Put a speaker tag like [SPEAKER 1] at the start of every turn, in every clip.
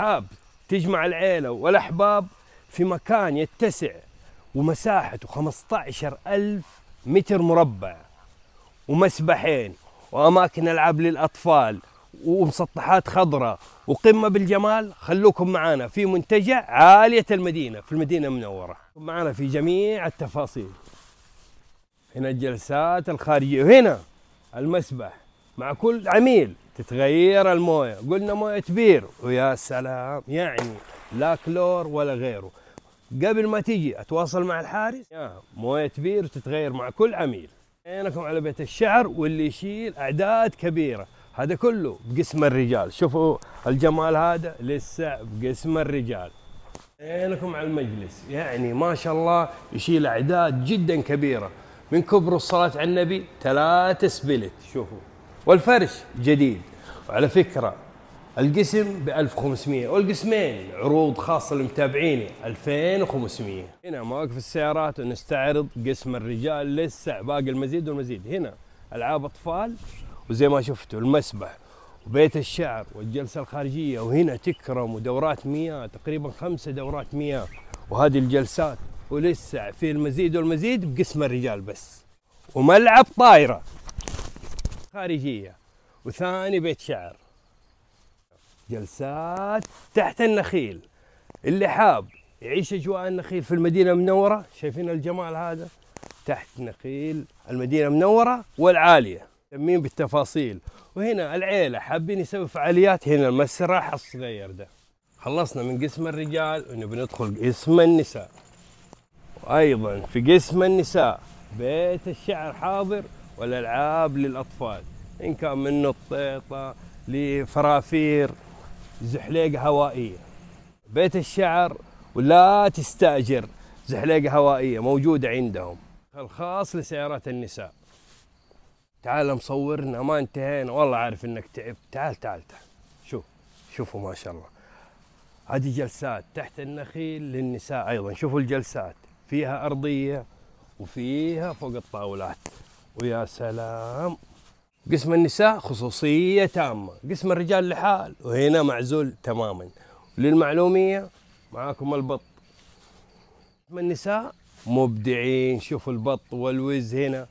[SPEAKER 1] الأصحاب تجمع العيلة والأحباب في مكان يتسع ومساحته 15 ألف متر مربع ومسبحين وأماكن ألعاب للأطفال ومسطحات خضراء وقمة بالجمال خلوكم معنا في منتجع عالية المدينة في المدينة المنورة معنا في جميع التفاصيل هنا الجلسات الخارجية وهنا المسبح مع كل عميل تتغير المويه قلنا مويه بير ويا سلام يعني لا كلور ولا غيره قبل ما تيجي اتواصل مع الحارس يا مويه بير تتغير مع كل عميل عينكم على بيت الشعر واللي يشيل اعداد كبيره هذا كله بقسم الرجال شوفوا الجمال هذا لسه بقسم الرجال عينكم على المجلس يعني ما شاء الله يشيل اعداد جدا كبيره من كبر الصلاه على النبي ثلاث سبلت شوفوا والفرش جديد وعلى فكرة القسم ب 1500 والقسمين عروض خاصة لمتابعيني 2500 هنا مواقف السيارات ونستعرض قسم الرجال لسه باقي المزيد والمزيد هنا ألعاب أطفال وزي ما شفتوا المسبح وبيت الشعر والجلسة الخارجية وهنا تكرم ودورات مياه تقريبا خمسة دورات مياه وهذه الجلسات ولسه في المزيد والمزيد بقسم الرجال بس وملعب طايرة خارجية وثاني بيت شعر جلسات تحت النخيل اللي حاب يعيش أجواء النخيل في المدينة المنورة شايفين الجمال هذا تحت نخيل المدينة المنورة والعالية مهتمين بالتفاصيل وهنا العيلة حابين يسوي فعاليات هنا المسرح الصغير ده خلصنا من قسم الرجال ونبي ندخل قسم النساء وأيضا في قسم النساء بيت الشعر حاضر والألعاب للأطفال إن كان من الطيطة لفرافير زحليقة هوائية بيت الشعر ولا تستأجر زحليقة هوائية موجودة عندهم الخاص لسيارات النساء تعال مصورنا ما انتهينا والله عارف انك تعبت تعال تعال تعال شوف شوفوا ما شاء الله هذه جلسات تحت النخيل للنساء ايضا شوفوا الجلسات فيها ارضيه وفيها فوق الطاولات ويا سلام قسم النساء خصوصية تامة قسم الرجال لحال وهنا معزول تماما للمعلومية معاكم البط قسم النساء مبدعين شوفوا البط والوز هنا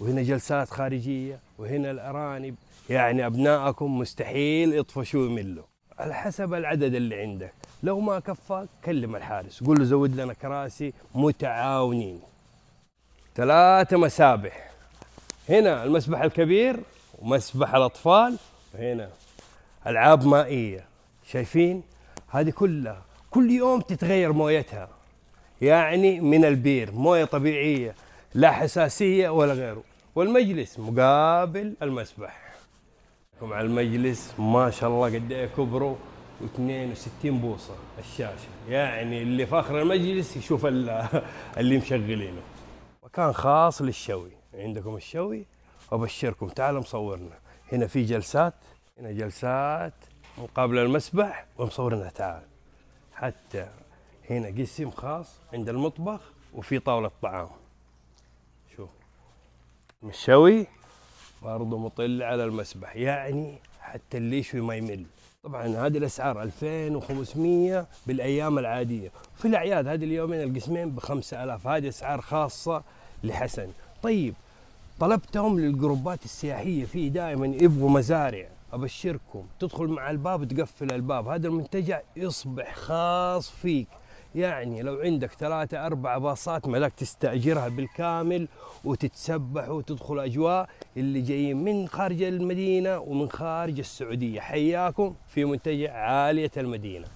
[SPEAKER 1] وهنا جلسات خارجية وهنا الأرانب يعني أبنائكم مستحيل يطفشوا يملوا على حسب العدد اللي عندك لو ما كفاك كلم الحارس قول له زود لنا كراسي متعاونين ثلاثة مسابح هنا المسبح الكبير ومسبح الأطفال هنا ألعاب مائية شايفين هذه كلها كل يوم تتغير مويتها يعني من البير موية طبيعية لا حساسية ولا غيره والمجلس مقابل المسبح مع المجلس ما شاء الله قد ايه كبره و62 بوصه الشاشه يعني اللي في اخر المجلس يشوف اللي مشغلينه مكان خاص للشوي عندكم الشوي وابشركم تعالوا مصورنا هنا في جلسات هنا جلسات مقابل المسبح ومصورنا تعال حتى هنا قسم خاص عند المطبخ وفي طاولة طعام شوف مشوي برضه مطل على المسبح يعني حتى اللي يشوي ما يمل طبعا هذه الاسعار 2500 بالايام العاديه في الاعياد هذه اليومين القسمين ب 5000 هذه اسعار خاصه لحسن طيب طلبتهم للجروبات السياحيه في دائما يبغوا مزارع ابشركم تدخل مع الباب تقفل الباب هذا المنتجع يصبح خاص فيك يعني لو عندك ثلاثة أربعة باصات ملاك تستأجرها بالكامل وتتسبح وتدخل أجواء اللي جايين من خارج المدينة ومن خارج السعودية حياكم في منتجع عالية المدينة